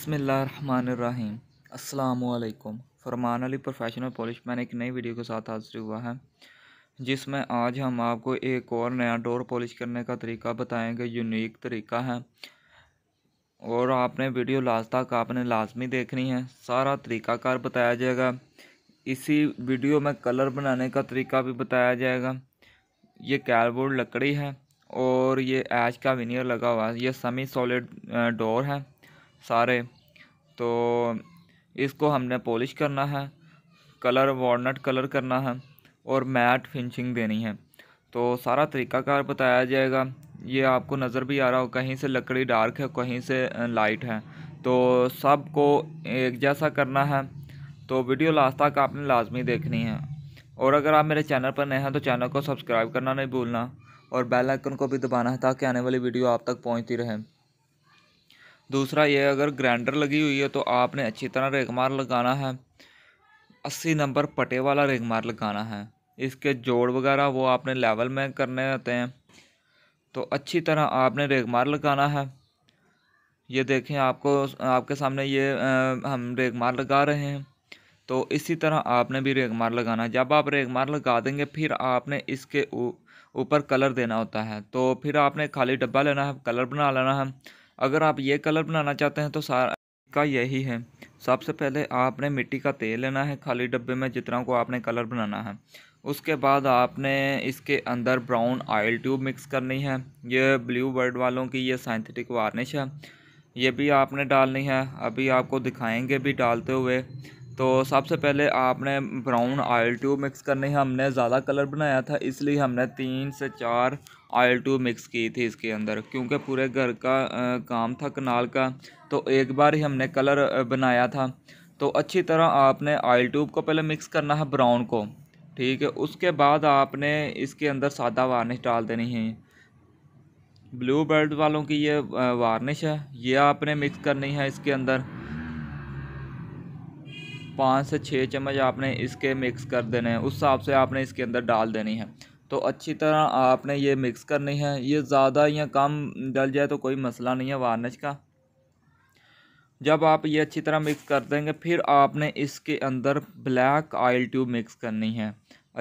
बसमीम् अल्लाम फरमान Ali professional polish मैंने एक नई वीडियो के साथ हाजिर हुआ है जिसमें आज हम आपको एक और नया डोर पॉलिश करने का तरीका बताएंगे यूनिक तरीका है और आपने वीडियो लास्ट तक आपने लाजमी देखनी है सारा तरीकाकार बताया जाएगा इसी वीडियो में कलर बनाने का तरीका भी बताया जाएगा ये कैलबोर्ड लकड़ी है और ये ऐच का विनियर लगा हुआ है ये सेमी सॉलिड डोर है सारे तो इसको हमने पॉलिश करना है कलर वॉर्नट कलर करना है और मैट फिनिशिंग देनी है तो सारा तरीकाकार बताया जाएगा ये आपको नज़र भी आ रहा हो कहीं से लकड़ी डार्क है कहीं से लाइट है तो सबको एक जैसा करना है तो वीडियो लास्ट तक आपने लाजमी देखनी है और अगर आप मेरे चैनल पर नए हैं तो चैनल को सब्सक्राइब करना नहीं भूलना और बेल आइकन को भी दबाना है ताकि आने वाली वीडियो आप तक पहुंचती रहे दूसरा ये अगर ग्राइंडर लगी हुई है तो आपने अच्छी तरह रेगमार लगाना है अस्सी नंबर पटे वाला रेगमार लगाना है इसके जोड़ वगैरह वो आपने लेवल में करने होते हैं तो अच्छी तरह आपने रेगमार लगाना है ये देखें आपको आपके सामने ये आ, हम रेगमार लगा रहे हैं तो इसी तरह आपने भी रेगमार लगाना है जब आप रेगमार लगा देंगे फिर आपने इसके ऊपर कलर देना होता है तो फिर आपने खाली डब्बा लेना है कलर बना लेना है अगर आप ये कलर बनाना चाहते हैं तो सारा का यही है सबसे पहले आपने मिट्टी का तेल लेना है खाली डब्बे में जितना को आपने कलर बनाना है उसके बाद आपने इसके अंदर ब्राउन ऑयल ट्यूब मिक्स करनी है ये ब्लू बर्ड वालों की ये साइंथेटिक वार्निश है ये भी आपने डालनी है अभी आपको दिखाएंगे भी डालते हुए तो सबसे पहले आपने ब्राउन आयल ट्यूब मिक्स करनी है हमने ज़्यादा कलर बनाया था इसलिए हमने तीन से चार आयल ट्यूब मिक्स की थी इसके अंदर क्योंकि पूरे घर का आ, काम था कनाल का तो एक बार ही हमने कलर बनाया था तो अच्छी तरह आपने आयल ट्यूब को पहले मिक्स करना है ब्राउन को ठीक है उसके बाद आपने इसके अंदर सादा वार्निश डाल देनी है ब्लू बर्ड वालों की ये वार्निश है ये आपने मिक्स करनी है इसके अंदर पाँच से छः चम्मच आपने इसके मिक्स कर देने हैं उस हिसाब से आपने इसके अंदर डाल देनी है तो अच्छी तरह आपने ये मिक्स करनी है ये ज़्यादा या कम डल जाए तो कोई मसला नहीं है वार्निश का जब आप ये अच्छी तरह मिक्स कर देंगे फिर आपने इसके अंदर ब्लैक आयल ट्यूब मिक्स करनी है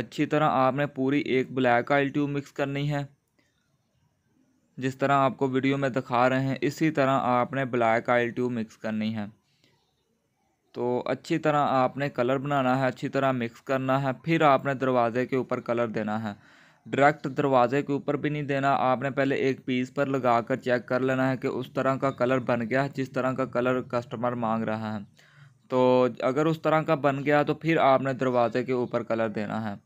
अच्छी तरह आपने पूरी एक ब्लैक आयल ट्यूब मिक्स करनी है जिस तरह आपको वीडियो में दिखा रहे हैं इसी तरह आपने ब्लैक आयल ट्यूब मिक्स करनी है तो अच्छी तरह आपने कलर बनाना है अच्छी तरह मिक्स करना है फिर आपने दरवाज़े के ऊपर कलर देना है डायरेक्ट दरवाज़े के ऊपर भी नहीं देना आपने पहले एक पीस पर लगा कर चेक कर लेना है कि उस तरह का कलर बन गया है जिस तरह का कलर कस्टमर मांग रहा है तो अगर उस तरह का बन गया तो फिर आपने दरवाज़े के ऊपर कलर देना है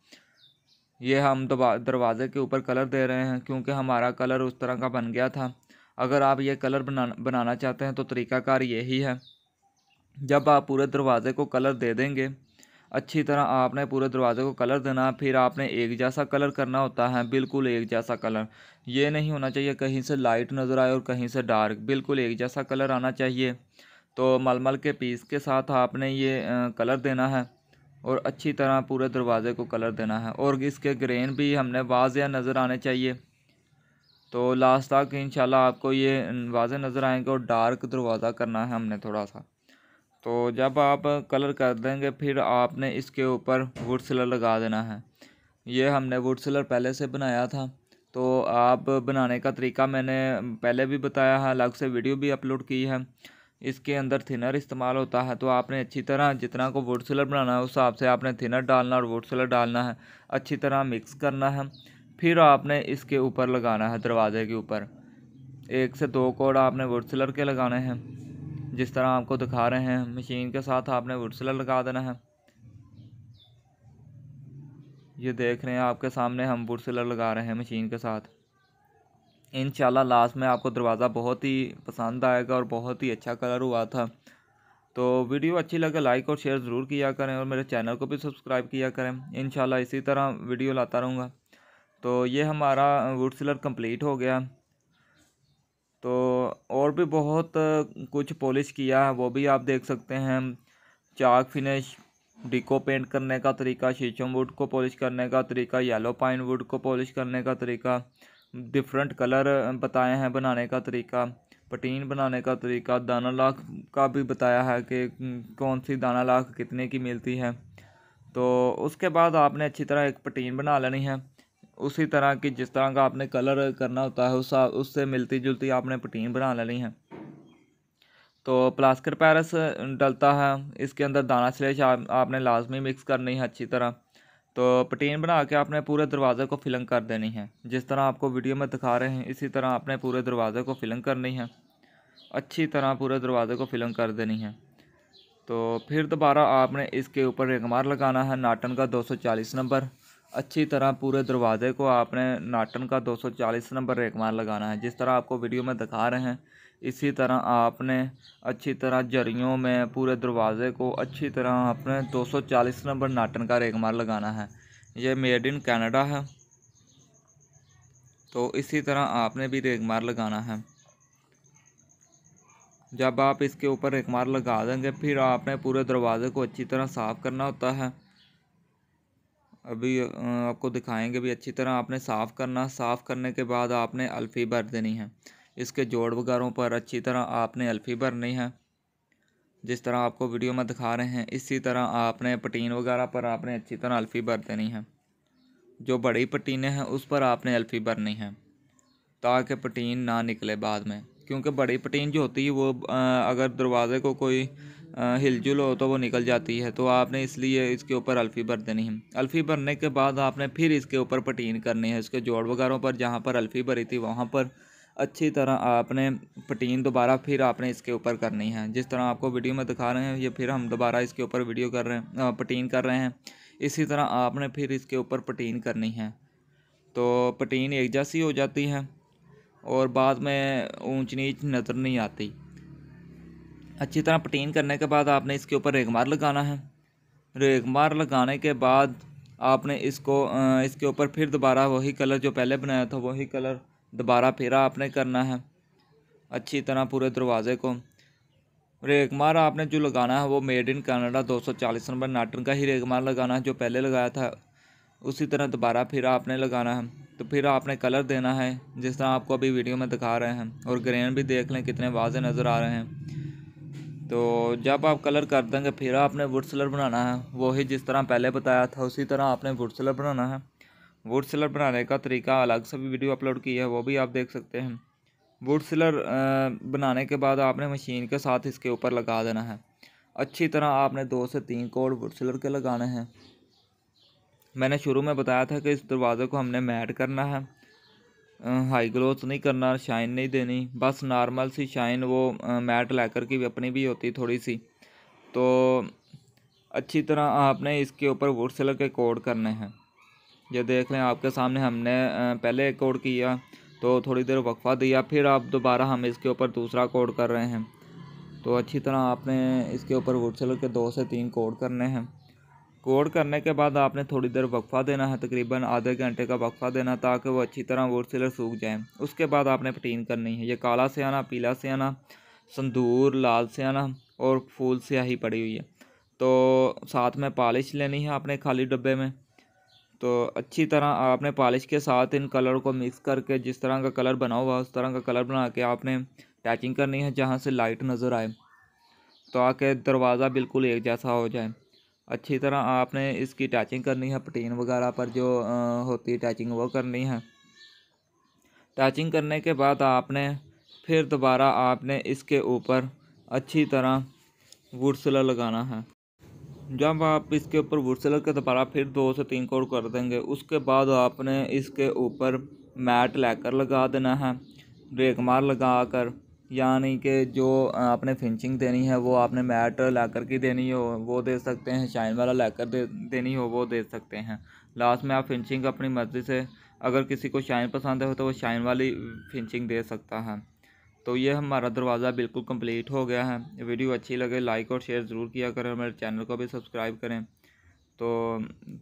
ये हम दरवाज़े के ऊपर कलर दे रहे हैं क्योंकि हमारा कलर उस तरह का बन गया था अगर आप ये कलर बना बनाना चाहते हैं तो तरीक़ाकार यही है जब आप पूरे दरवाज़े को कलर दे देंगे अच्छी तरह आपने पूरे दरवाज़े को कलर देना फिर आपने एक जैसा कलर करना होता है बिल्कुल एक जैसा कलर ये नहीं होना चाहिए कहीं से लाइट नज़र आए और कहीं से डार्क बिल्कुल एक जैसा कलर आना चाहिए तो मलमल के पीस के साथ आपने ये कलर देना है और अच्छी तरह पूरे दरवाज़े को कलर देना है और इसके ग्रेन भी हमने वाज नज़र आने चाहिए तो लास्ट तक इन आपको ये वाज नज़र आएंगे और डार्क दरवाज़ा करना है हमने थोड़ा सा तो जब आप कलर कर देंगे फिर आपने इसके ऊपर वुड सिलर लगा देना है ये हमने वुड सिलर पहले से बनाया था तो आप बनाने का तरीका मैंने पहले भी बताया है अलग से वीडियो भी अपलोड की है इसके अंदर थिनर इस्तेमाल होता है तो आपने अच्छी तरह जितना को वुड सिलर बनाना है उस हिसाब से आपने थिनर डालना और वुड सिलर डालना है अच्छी तरह मिक्स करना है फिर आपने इसके ऊपर लगाना है दरवाज़े के ऊपर एक से दो कोड आपने वुड सिलर के लगाने हैं जिस तरह आपको दिखा रहे हैं मशीन के साथ आपने वुडसलर लगा देना है ये देख रहे हैं आपके सामने हम वुडसलर लगा रहे हैं मशीन के साथ इन लास्ट में आपको दरवाज़ा बहुत ही पसंद आएगा और बहुत ही अच्छा कलर हुआ था तो वीडियो अच्छी लगे लाइक और शेयर ज़रूर किया करें और मेरे चैनल को भी सब्सक्राइब किया करें इन इसी तरह वीडियो लाता रहूँगा तो ये हमारा वुड सिलर कम्प्लीट हो गया तो और भी बहुत कुछ पॉलिश किया है वो भी आप देख सकते हैं चाक फिनिश डिको पेंट करने का तरीका शीशम वुड को पॉलिश करने का तरीका येलो पाइन वुड को पॉलिश करने का तरीका डिफरेंट कलर बताए हैं बनाने का तरीका पटीन बनाने का तरीका दाना लाख का भी बताया है कि कौन सी दाना लाख कितने की मिलती है तो उसके बाद आपने अच्छी तरह एक पटीन बना लेनी है उसी तरह की जिस तरह का आपने कलर करना होता है उस उससे मिलती जुलती आपने पटीन बना लेनी है तो प्लास्कर पैरस डलता है इसके अंदर दाना स्लेश आ, आपने लाजमी मिक्स करनी है अच्छी तरह तो पटीन बना के आपने पूरे दरवाज़े को फिलिंग कर देनी है जिस तरह आपको वीडियो में दिखा रहे हैं इसी तरह आपने पूरे दरवाज़े को फिलिंग करनी है अच्छी तरह पूरे दरवाज़े को फिलिंग कर देनी है तो फिर दोबारा आपने इसके ऊपर रेगमार लगाना है नाटन का 240 नंबर अच्छी तरह पूरे दरवाज़े को आपने नाटन का 240 नंबर रेकमान लगाना है जिस तरह आपको वीडियो में दिखा रहे हैं इसी तरह आपने अच्छी तरह जरियों में पूरे दरवाज़े को अच्छी तरह आपने 240 नंबर नाटन का रेकमार लगाना है ये मेड इन कनाडा है तो इसी तरह आपने भी रेगमार लगाना है जब आप इसके ऊपर रेगमार लगा देंगे फिर आपने पूरे दरवाज़े को अच्छी तरह साफ़ करना होता है अभी आपको दिखाएंगे भी अच्छी तरह आपने साफ़ करना साफ़ करने के बाद आपने अल्फ़ी भर देनी है इसके जोड़ वगैरह पर अच्छी तरह आपने अल्फ़ी भरनी है जिस तरह आपको वीडियो में दिखा रहे हैं इसी तरह आपने पटीन वगैरह पर आपने अच्छी तरह अल्फ़ी भर देनी है जो बड़ी पटीने हैं उस पर आपने अल्फ़ी भरनी है ताकि पटीन ना निकले बाद में क्योंकि बड़ी पटीन जो होती है वो अगर दरवाज़े को कोई हिलजुल हो तो वो निकल जाती है तो आपने इसलिए इसके ऊपर अल्फ़ी भर देनी है अल्फ़ी भरने के बाद आपने फिर इसके ऊपर पटीन करनी है इसके जोड़ वगैरह पर जहाँ पर अल्फ़ी भरी थी वहाँ पर अच्छी तरह आपने पटीन दोबारा फिर आपने इसके ऊपर करनी है जिस तरह आपको वीडियो में दिखा रहे हैं ये फिर हम दोबारा इसके ऊपर वीडियो कर रहे हैं पटीन कर रहे हैं इसी तरह आपने फिर इसके ऊपर पटीन करनी है तो पटीन एक जैसी हो जाती है और बाद में ऊंच नीच नज़र नहीं आती अच्छी तरह पटीन करने के बाद आपने इसके ऊपर रेगमार लगाना है रेगमार लगाने के बाद आपने इसको इसके ऊपर फिर दोबारा वही कलर जो पहले बनाया था वही कलर दोबारा फिर आपने करना है अच्छी तरह पूरे दरवाज़े को रेगमार आपने जो लगाना है वो मेड इन कनाडा 240 नंबर नाटन का ही रेगमार लगाना है जो पहले लगाया था उसी तरह दोबारा फिर आपने लगाना है तो फिर आपने कलर देना है जिस तरह आपको अभी वीडियो में दिखा रहे हैं और ग्रेन भी देख लें कितने वाजे नज़र आ रहे हैं तो जब आप कलर कर देंगे फिर आपने वुड सिलर बनाना है वही जिस तरह पहले बताया था उसी तरह आपने वुड सिलर बनाना है वुड सिलर बनाने का तरीका अलग से भी वीडियो अपलोड की है वो भी आप देख सकते हैं वुड सिलर बनाने के बाद आपने मशीन के साथ इसके ऊपर लगा देना है अच्छी तरह आपने दो से तीन कोड वुड सिलर के लगाने हैं मैंने शुरू में बताया था कि इस दरवाज़े को हमने मैट करना है हाई ग्रोथ नहीं करना शाइन नहीं देनी बस नॉर्मल सी शाइन वो मैट लेकर की भी अपनी भी होती थोड़ी सी तो अच्छी तरह आपने इसके ऊपर वुड सेलर के कोड करने हैं ये देख लें आपके सामने हमने पहले एक कोड किया तो थोड़ी देर वक्फा दिया फिर आप दोबारा हम इसके ऊपर दूसरा कोड कर रहे हैं तो अच्छी तरह आपने इसके ऊपर वुड सेलर के दो से तीन कोड करने हैं कोड करने के बाद आपने थोड़ी देर वक्फा देना है तकरीबन आधे घंटे का वक्फा देना ताकि वो अच्छी तरह वोट सिलर सूख जाए उसके बाद आपने पटीन करनी है ये काला से आना पीला से आना संदूर लाल से आना और फूल स्याही पड़ी हुई है तो साथ में पॉलिश लेनी है आपने खाली डब्बे में तो अच्छी तरह आपने पॉलिश के साथ इन कलर को मिक्स करके जिस तरह का कलर बना हुआ उस तरह का कलर बना के आपने टैचिंग करनी है जहाँ से लाइट नज़र आए तो आके दरवाज़ा बिल्कुल एक जैसा हो जाए अच्छी तरह आपने इसकी टैचिंग करनी है पटीन वगैरह पर जो होती है टैचिंग वो करनी है टैचिंग करने के बाद आपने फिर दोबारा आपने इसके ऊपर अच्छी तरह वुडसलर लगाना है जब आप इसके ऊपर वुडसलर के दोबारा फिर दो से तीन कोड कर देंगे उसके बाद आपने इसके ऊपर मैट लेकर लगा देना है ब्रेक मार लगा कर यानी कि जो आपने फिनिशिंग देनी है वो आपने मैट लाकर की देनी हो वो दे सकते हैं शाइन वाला लाकर दे देनी हो वो दे सकते हैं लास्ट में आप फिनिशिंग अपनी मर्ज़ी से अगर किसी को शाइन पसंद हो तो वो शाइन वाली फिनिशिंग दे सकता है तो ये हमारा दरवाज़ा बिल्कुल कंप्लीट हो गया है वीडियो अच्छी लगे लाइक और शेयर ज़रूर किया करें मेरे चैनल को भी सब्सक्राइब करें तो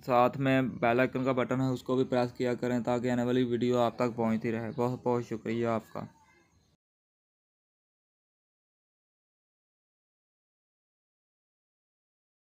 साथ में बेल आइकन का बटन है उसको भी प्रेस किया करें ताकि आने वाली वीडियो आप तक पहुंचती रहे बहुत बहुत शुक्रिया आपका